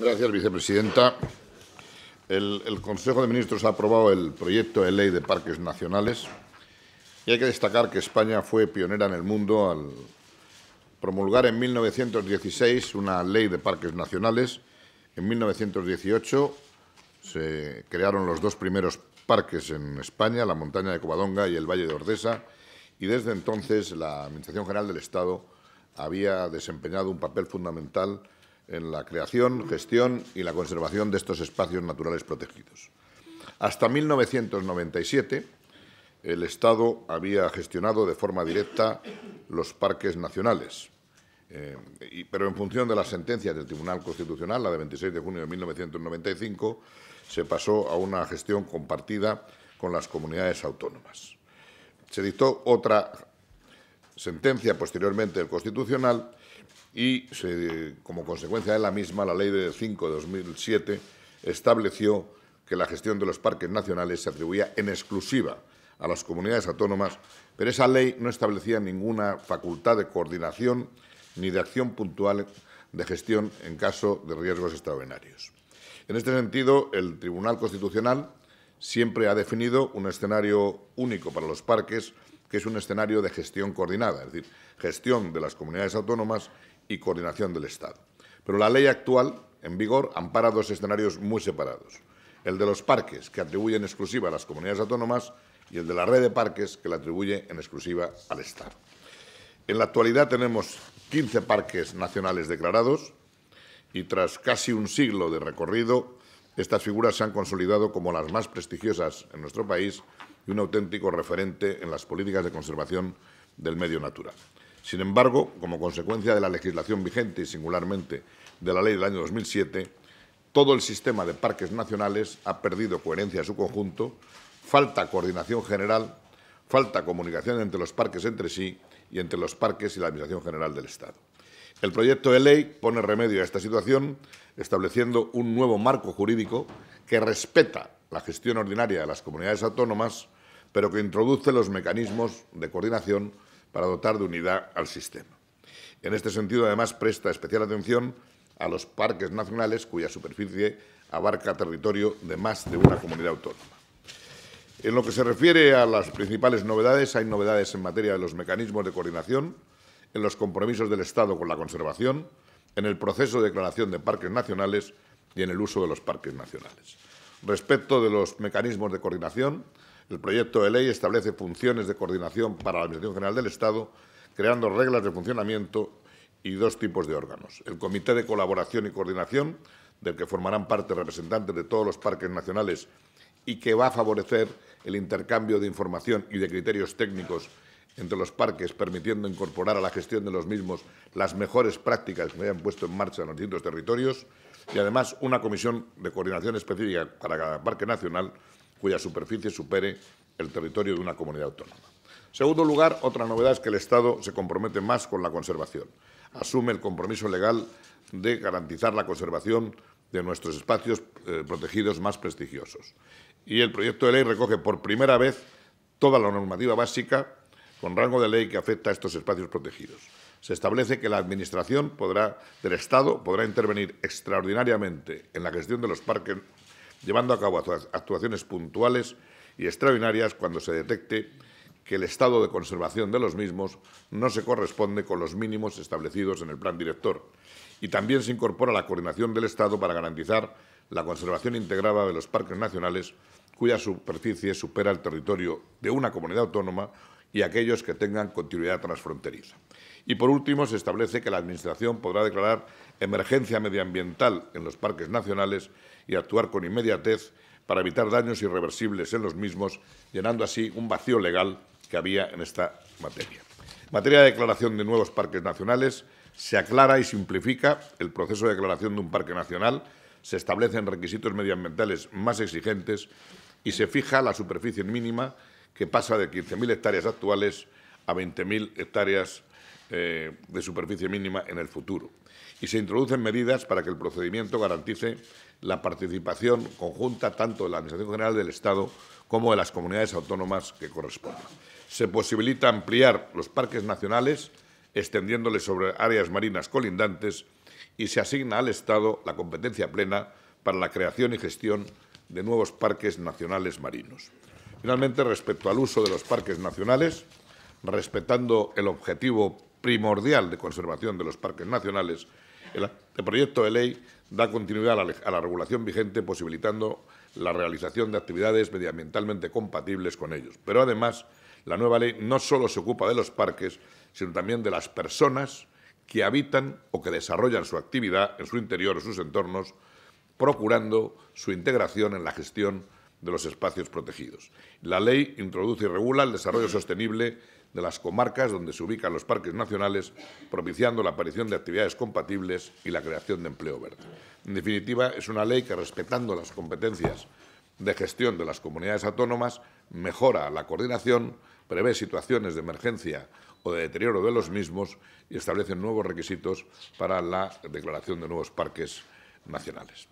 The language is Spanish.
Gracias, vicepresidenta. El, Consejo de Ministros ha aprobado el proyecto de ley de parques nacionales y hay que destacar que España fue pionera en el mundo al promulgar en 1916 una ley de parques nacionales. En 1918 se crearon los dos primeros parques en España, la montaña de Covadonga y el Valle de Ordesa, y desde entonces la Administración General del Estado había desempeñado un papel fundamental en la creación, gestión y la conservación de estos espacios naturales protegidos. Hasta 1997, el Estado había gestionado de forma directa los parques nacionales, eh, pero en función de la sentencia del Tribunal Constitucional, la de 26 de junio de 1995, se pasó a una gestión compartida con las comunidades autónomas. Se dictó otra sentencia posteriormente del Constitucional y, como consecuencia de la misma, la Ley de 5 de 2007 estableció que la gestión de los parques nacionales se atribuía en exclusiva a las comunidades autónomas, pero esa ley no establecía ninguna facultad de coordinación ni de acción puntual de gestión en caso de riesgos extraordinarios. En este sentido, el Tribunal Constitucional siempre ha definido un escenario único para los parques que es un escenario de gestión coordinada, es decir, gestión de las comunidades autónomas y coordinación del Estado. Pero la ley actual, en vigor, ampara dos escenarios muy separados. El de los parques, que en exclusiva a las comunidades autónomas, y el de la red de parques, que la atribuye en exclusiva al Estado. En la actualidad tenemos 15 parques nacionales declarados y tras casi un siglo de recorrido, estas figuras se han consolidado como las más prestigiosas en nuestro país y un auténtico referente en las políticas de conservación del medio natural. Sin embargo, como consecuencia de la legislación vigente y singularmente de la ley del año 2007, todo el sistema de parques nacionales ha perdido coherencia en su conjunto, falta coordinación general, falta comunicación entre los parques entre sí y entre los parques y la Administración General del Estado. El proyecto de ley pone remedio a esta situación estableciendo un nuevo marco jurídico que respeta la gestión ordinaria de las comunidades autónomas, pero que introduce los mecanismos de coordinación para dotar de unidad al sistema. En este sentido, además, presta especial atención a los parques nacionales cuya superficie abarca territorio de más de una comunidad autónoma. En lo que se refiere a las principales novedades, hay novedades en materia de los mecanismos de coordinación, en los compromisos del Estado con la conservación, en el proceso de declaración de parques nacionales y en el uso de los parques nacionales. Respecto de los mecanismos de coordinación, el proyecto de ley establece funciones de coordinación para la Administración General del Estado, creando reglas de funcionamiento y dos tipos de órganos. El Comité de Colaboración y Coordinación, del que formarán parte representantes de todos los parques nacionales y que va a favorecer el intercambio de información y de criterios técnicos entre los parques, permitiendo incorporar a la gestión de los mismos las mejores prácticas que se hayan puesto en marcha en los distintos territorios, y además una comisión de coordinación específica para cada parque nacional cuya superficie supere el territorio de una comunidad autónoma. En segundo lugar, otra novedad es que el Estado se compromete más con la conservación. Asume el compromiso legal de garantizar la conservación de nuestros espacios eh, protegidos más prestigiosos. Y el proyecto de ley recoge por primera vez toda la normativa básica con rango de ley que afecta a estos espacios protegidos. Se establece que la Administración podrá, del Estado podrá intervenir extraordinariamente en la gestión de los parques, llevando a cabo actuaciones puntuales y extraordinarias cuando se detecte que el estado de conservación de los mismos no se corresponde con los mínimos establecidos en el plan director. Y también se incorpora la coordinación del Estado para garantizar la conservación integrada de los parques nacionales cuya superficie supera el territorio de una comunidad autónoma y aquellos que tengan continuidad transfronteriza. Y por último, se establece que la Administración podrá declarar emergencia medioambiental en los parques nacionales y actuar con inmediatez para evitar daños irreversibles en los mismos, llenando así un vacío legal que había en esta materia. En materia de declaración de nuevos parques nacionales, se aclara y simplifica el proceso de declaración de un parque nacional, se establecen requisitos medioambientales más exigentes y se fija la superficie mínima que pasa de 15.000 hectáreas actuales a 20.000 hectáreas eh, de superficie mínima en el futuro. Y se introducen medidas para que el procedimiento garantice la participación conjunta tanto de la Administración General del Estado como de las comunidades autónomas que correspondan. Se posibilita ampliar los parques nacionales, extendiéndoles sobre áreas marinas colindantes, y se asigna al Estado la competencia plena para la creación y gestión de nuevos parques nacionales marinos. Finalmente, respecto al uso de los parques nacionales, respetando el objetivo primordial de conservación de los parques nacionales, el proyecto de ley da continuidad a la, regulación vigente, posibilitando la realización de actividades medioambientalmente compatibles con ellos. Pero además, la nueva ley no solo se ocupa de los parques, sino también de las personas que habitan o que desarrollan su actividad en su interior o sus entornos, procurando su integración en la gestión de los espacios protegidos. La ley introduce y regula el desarrollo sostenible de las comarcas donde se ubican los parques nacionales, propiciando la aparición de actividades compatibles y la creación de empleo verde. En definitiva, es una ley que, respetando las competencias de gestión de las comunidades autónomas, mejora la coordinación, prevé situaciones de emergencia o de deterioro de los mismos y establece nuevos requisitos para la declaración de nuevos parques nacionales.